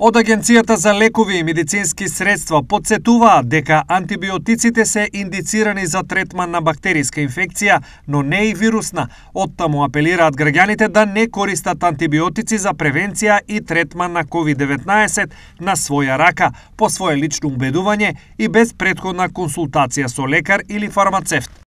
Од Агенцијата за лекови и медицински средства подсетуваат дека антибиотиците се индицирани за третман на бактериска инфекција, но не и вирусна. Оттаму апелираат граѓаните да не користат антибиотици за превенција и третман на COVID-19 на своја рака, по своје лично убедување и без предходна консултација со лекар или фармацевт.